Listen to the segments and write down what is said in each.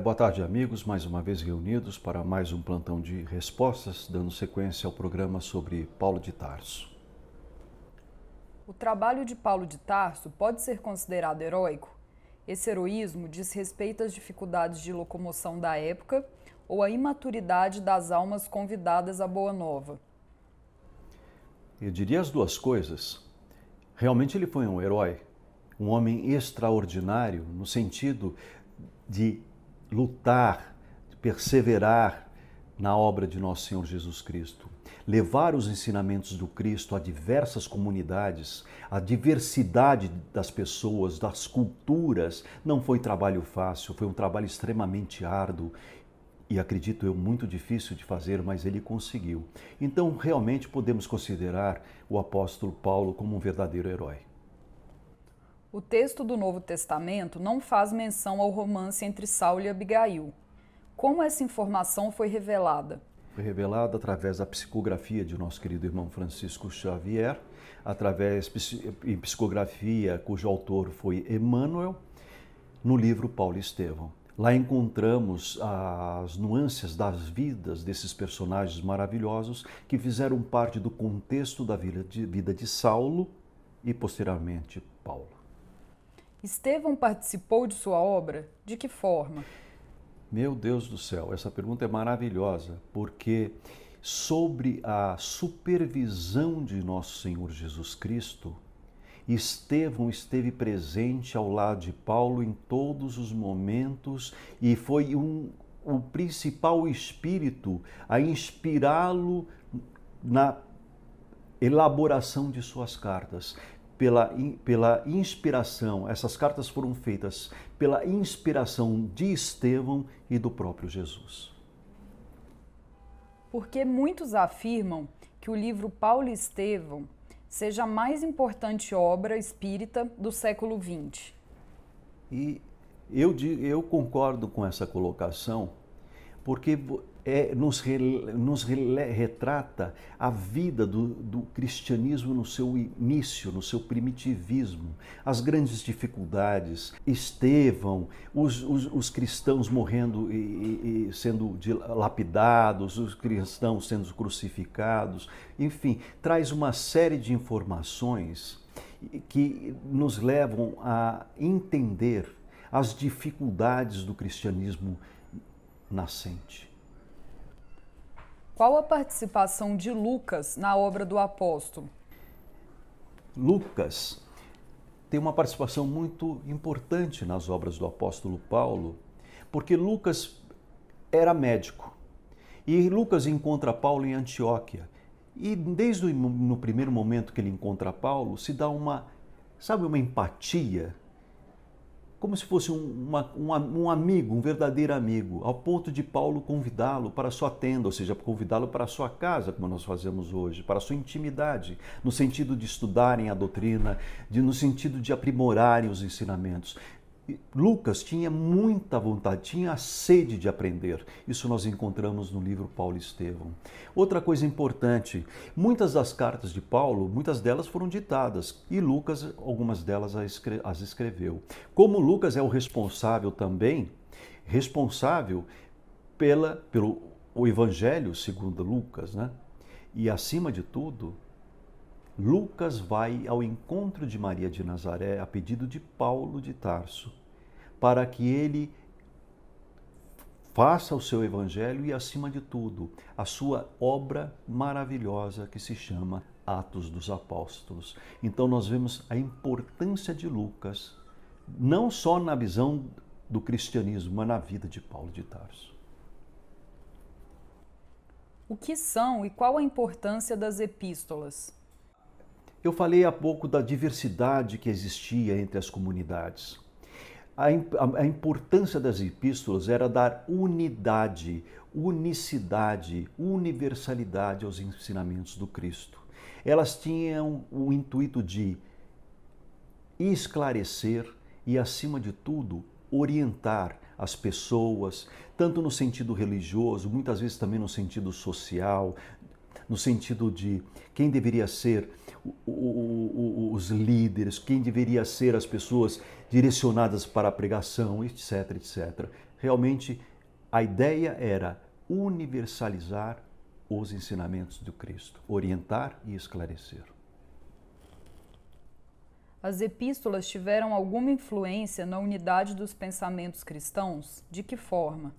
boa tarde, amigos, mais uma vez reunidos para mais um plantão de respostas, dando sequência ao programa sobre Paulo de Tarso. O trabalho de Paulo de Tarso pode ser considerado heróico? Esse heroísmo diz respeito às dificuldades de locomoção da época ou à imaturidade das almas convidadas à Boa Nova? Eu diria as duas coisas. Realmente ele foi um herói, um homem extraordinário no sentido de lutar, perseverar na obra de nosso Senhor Jesus Cristo. Levar os ensinamentos do Cristo a diversas comunidades, a diversidade das pessoas, das culturas, não foi trabalho fácil, foi um trabalho extremamente árduo e acredito eu muito difícil de fazer, mas ele conseguiu. Então, realmente podemos considerar o apóstolo Paulo como um verdadeiro herói. O texto do Novo Testamento não faz menção ao romance entre Saulo e Abigail. Como essa informação foi revelada? Foi revelada através da psicografia de nosso querido irmão Francisco Xavier, através de psicografia cujo autor foi Emmanuel, no livro Paulo Estevão. Lá encontramos as nuances das vidas desses personagens maravilhosos que fizeram parte do contexto da vida de, vida de Saulo e, posteriormente, Paulo. Estevão participou de sua obra? De que forma? Meu Deus do céu, essa pergunta é maravilhosa, porque sobre a supervisão de nosso Senhor Jesus Cristo, Estevão esteve presente ao lado de Paulo em todos os momentos e foi um, o principal espírito a inspirá-lo na elaboração de suas cartas pela, pela inspiração, essas cartas foram feitas pela inspiração de Estevão e do próprio Jesus. Porque muitos afirmam que o livro Paulo e Estevão seja a mais importante obra espírita do século XX. E eu, eu concordo com essa colocação, porque é, nos, re, nos re, retrata a vida do, do, cristianismo no seu início, no seu primitivismo, as grandes dificuldades, Estevão, os, os, os cristãos morrendo e, e, sendo lapidados, os cristãos sendo crucificados, enfim, traz uma série de informações que nos levam a entender as dificuldades do cristianismo nascente. Qual a participação de Lucas na obra do apóstolo? Lucas tem uma participação muito importante nas obras do apóstolo Paulo, porque Lucas era médico. E Lucas encontra Paulo em Antioquia. E desde o no primeiro momento que ele encontra Paulo, se dá uma, sabe, uma empatia como se fosse um, uma, um, um, amigo, um verdadeiro amigo, ao ponto de Paulo convidá-lo para a sua tenda, ou seja, convidá-lo para a sua casa, como nós fazemos hoje, para a sua intimidade, no sentido de estudarem a doutrina, de, no sentido de aprimorarem os ensinamentos. Lucas tinha muita vontade, tinha sede de aprender. Isso nós encontramos no livro Paulo Estevão. Outra coisa importante, muitas das cartas de Paulo, muitas delas foram ditadas e Lucas, algumas delas as escreveu. Como Lucas é o responsável também, responsável pela, pelo o Evangelho segundo Lucas, né? E acima de tudo, Lucas vai ao encontro de Maria de Nazaré a pedido de Paulo de Tarso, para que ele faça o seu evangelho e, acima de tudo, a sua obra maravilhosa que se chama Atos dos Apóstolos. Então, nós vemos a importância de Lucas, não só na visão do cristianismo, mas na vida de Paulo de Tarso. O que são e qual a importância das epístolas? Eu falei há pouco da diversidade que existia entre as comunidades. A, a, a importância das epístolas era dar unidade, unicidade, universalidade aos ensinamentos do Cristo. Elas tinham o intuito de esclarecer e, acima de tudo, orientar as pessoas, tanto no sentido religioso, muitas vezes também no sentido social, no sentido de quem deveria ser o, o, os líderes, quem deveria ser as pessoas direcionadas para a pregação, etc, etc. Realmente, a ideia era universalizar os ensinamentos do Cristo, orientar e esclarecer. As epístolas tiveram alguma influência na unidade dos pensamentos cristãos? De que forma?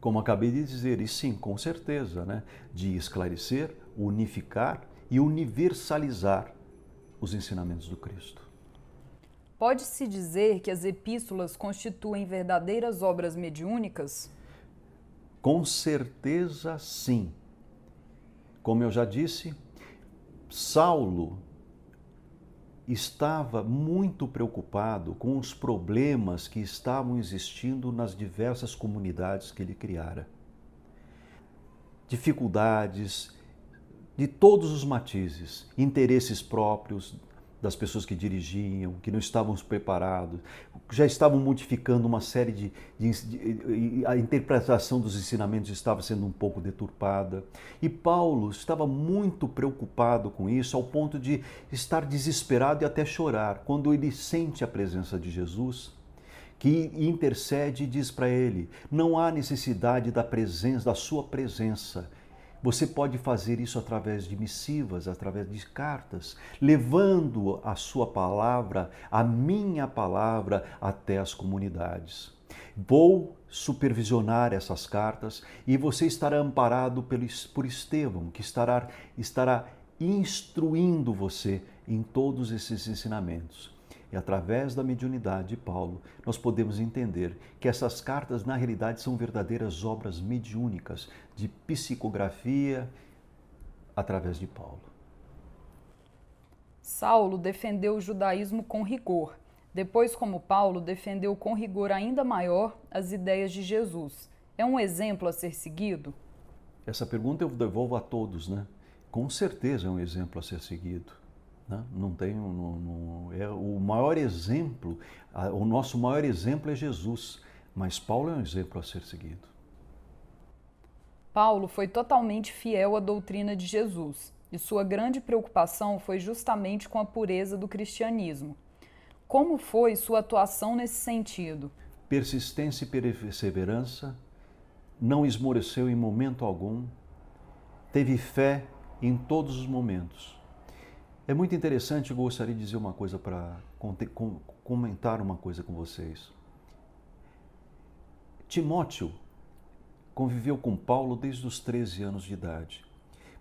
Como acabei de dizer, e sim, com certeza, né? de esclarecer, unificar e universalizar os ensinamentos do Cristo. Pode-se dizer que as epístolas constituem verdadeiras obras mediúnicas? Com certeza sim. Como eu já disse, Saulo estava muito preocupado com os problemas que estavam existindo nas diversas comunidades que ele criara. Dificuldades, de todos os matizes, interesses próprios das pessoas que dirigiam, que não estavam preparados, já estavam modificando uma série de, de, de, a interpretação dos ensinamentos estava sendo um pouco deturpada. E Paulo estava muito preocupado com isso, ao ponto de estar desesperado e até chorar quando ele sente a presença de Jesus que intercede e diz para ele: não há necessidade da presença, da sua presença, você pode fazer isso através de missivas, através de cartas, levando a sua palavra, a minha palavra, até as comunidades. Vou supervisionar essas cartas e você estará amparado por Estevão, que estará, estará instruindo você em todos esses ensinamentos. E através da mediunidade de Paulo, nós podemos entender que essas cartas, na realidade, são verdadeiras obras mediúnicas de psicografia através de Paulo. Saulo defendeu o judaísmo com rigor. Depois, como Paulo, defendeu com rigor ainda maior as ideias de Jesus. É um exemplo a ser seguido? Essa pergunta eu devolvo a todos, né? Com certeza é um exemplo a ser seguido né? Não tem, não, não, é o maior exemplo, o nosso maior exemplo é Jesus, mas Paulo é um exemplo a ser seguido. Paulo foi totalmente fiel à doutrina de Jesus e sua grande preocupação foi justamente com a pureza do cristianismo. Como foi sua atuação nesse sentido? Persistência e perseverança, não esmoreceu em momento algum, teve fé em todos os momentos é muito interessante, eu gostaria de dizer uma coisa para comentar uma coisa com vocês. Timóteo conviveu com Paulo desde os 13 anos de idade.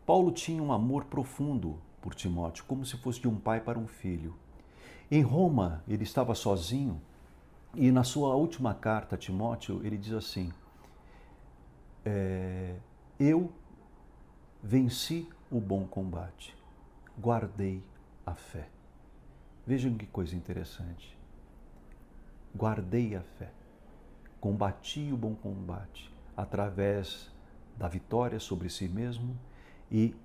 Paulo tinha um amor profundo por Timóteo, como se fosse de um pai para um filho. Em Roma, ele estava sozinho e na sua última carta a Timóteo, ele diz assim: é, Eu venci o bom combate guardei a fé. Vejam que coisa interessante. Guardei a fé. Combati o bom combate através da vitória sobre si mesmo e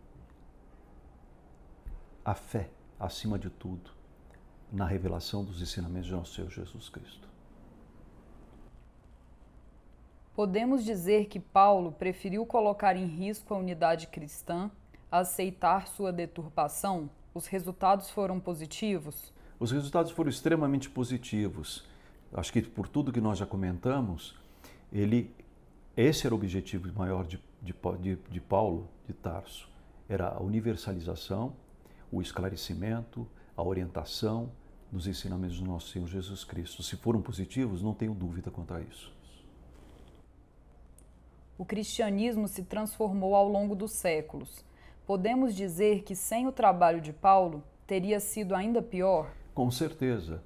a fé, acima de tudo, na revelação dos ensinamentos de nosso Senhor Jesus Cristo. Podemos dizer que Paulo preferiu colocar em risco a unidade cristã aceitar sua deturpação? Os resultados foram positivos? Os resultados foram extremamente positivos. Acho que por tudo que nós já comentamos, ele, esse era o objetivo maior de, de, de, de Paulo de Tarso. Era a universalização, o esclarecimento, a orientação dos ensinamentos do nosso Senhor Jesus Cristo. Se foram positivos, não tenho dúvida quanto a isso. O cristianismo se transformou ao longo dos séculos podemos dizer que sem o trabalho de Paulo teria sido ainda pior? Com certeza.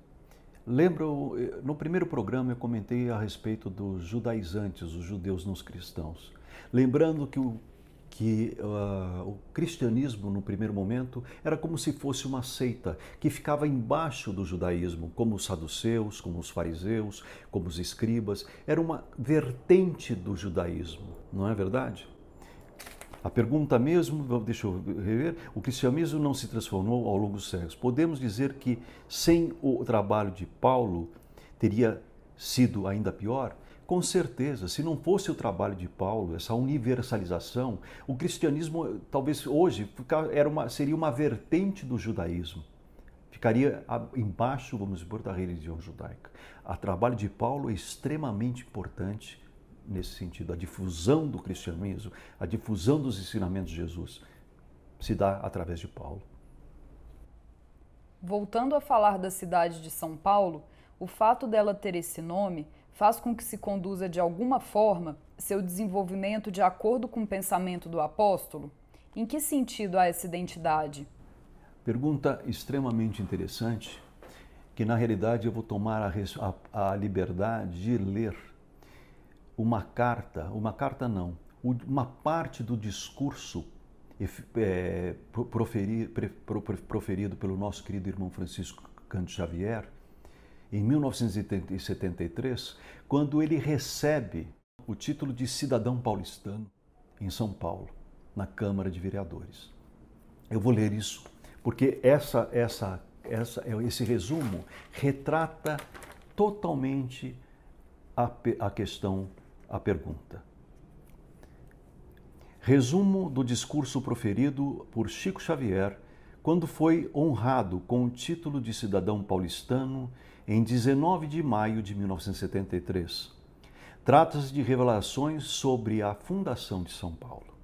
Lembro, eh, no primeiro programa eu comentei a respeito dos judaizantes, os judeus nos cristãos. Lembrando que o que uh, o cristianismo, no primeiro momento, era como se fosse uma seita que ficava embaixo do judaísmo, como os saduceus, como os fariseus, como os escribas. Era uma vertente do judaísmo, não é verdade? A pergunta mesmo, deixa eu rever, o cristianismo não se transformou ao longo dos séculos. Podemos dizer que sem o trabalho de Paulo teria sido ainda pior? Com certeza, se não fosse o trabalho de Paulo, essa universalização, o cristianismo talvez hoje era uma, seria uma vertente do judaísmo. Ficaria embaixo, vamos supor, da religião judaica. O trabalho de Paulo é extremamente importante nesse sentido, a difusão do cristianismo, a difusão dos ensinamentos de Jesus, se dá através de Paulo. Voltando a falar da cidade de São Paulo, o fato dela ter esse nome faz com que se conduza de alguma forma seu desenvolvimento de acordo com o pensamento do apóstolo? Em que sentido há essa identidade? Pergunta extremamente interessante, que na realidade eu vou tomar a, a, a liberdade de ler uma carta, uma carta não, uma parte do discurso é, proferido pelo nosso querido irmão Francisco Canto Xavier, em 1973, quando ele recebe o título de cidadão paulistano em São Paulo, na Câmara de Vereadores. Eu vou ler isso porque essa, essa, essa, é, esse resumo retrata totalmente a, a questão a pergunta. Resumo do discurso proferido por Chico Xavier quando foi honrado com o título de cidadão paulistano em 19 de maio de 1973. Trata-se de revelações sobre a fundação de São Paulo.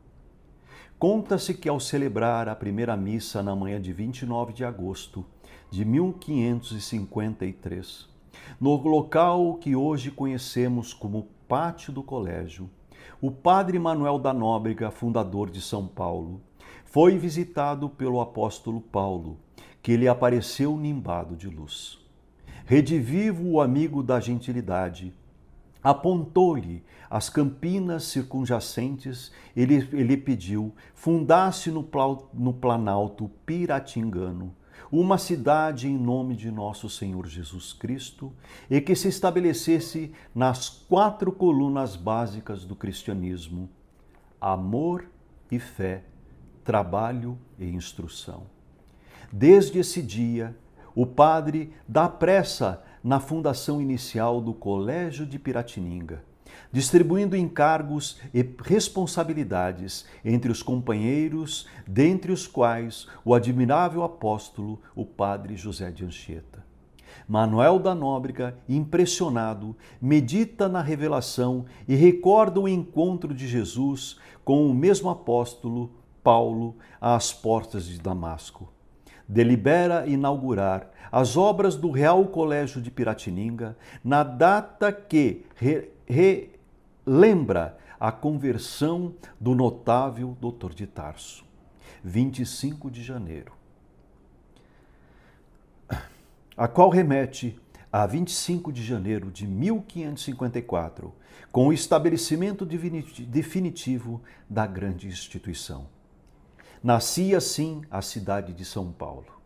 Conta-se que ao celebrar a primeira missa na manhã de 29 de agosto de 1553, no local que hoje conhecemos como pátio do colégio, o padre Manuel da Nóbrega, fundador de São Paulo, foi visitado pelo apóstolo Paulo, que lhe apareceu nimbado de luz. Redivivo o amigo da gentilidade, apontou-lhe as campinas circunjacentes, ele, pediu, fundasse no, no Planalto Piratingano uma cidade em nome de nosso Senhor Jesus Cristo e que se estabelecesse nas quatro colunas básicas do cristianismo: amor e fé, trabalho e instrução. Desde esse dia, o padre dá pressa na fundação inicial do Colégio de Piratininga distribuindo encargos e responsabilidades entre os companheiros, dentre os quais o admirável apóstolo, o padre José de Anchieta. Manuel da Nóbrega, impressionado, medita na revelação e recorda o encontro de Jesus com o mesmo apóstolo, Paulo, às portas de Damasco. Delibera inaugurar as obras do Real Colégio de Piratininga na data que, relembra a conversão do notável doutor de Tarso, 25 de janeiro, a qual remete a 25 de janeiro de 1554, com o estabelecimento definitivo da grande instituição. Nascia assim a cidade de São Paulo,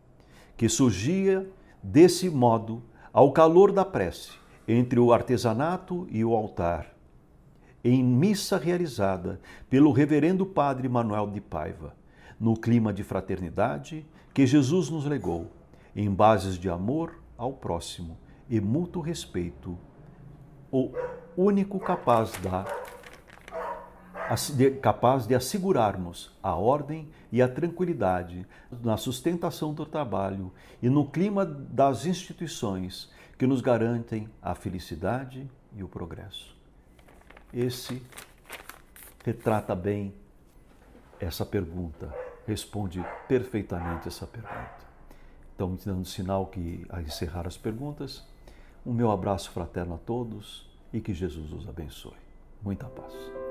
que surgia desse modo ao calor da prece, entre o artesanato e o altar, em missa realizada pelo reverendo padre Manuel de Paiva, no clima de fraternidade que Jesus nos legou, em bases de amor ao próximo e mútuo respeito, o único capaz da capaz de assegurarmos a ordem e a tranquilidade na sustentação do trabalho e no clima das instituições que nos garantem a felicidade e o progresso. Esse retrata bem essa pergunta, responde perfeitamente essa pergunta. Então, me dando sinal que a encerrar as perguntas, um meu abraço fraterno a todos e que Jesus os abençoe. Muita paz.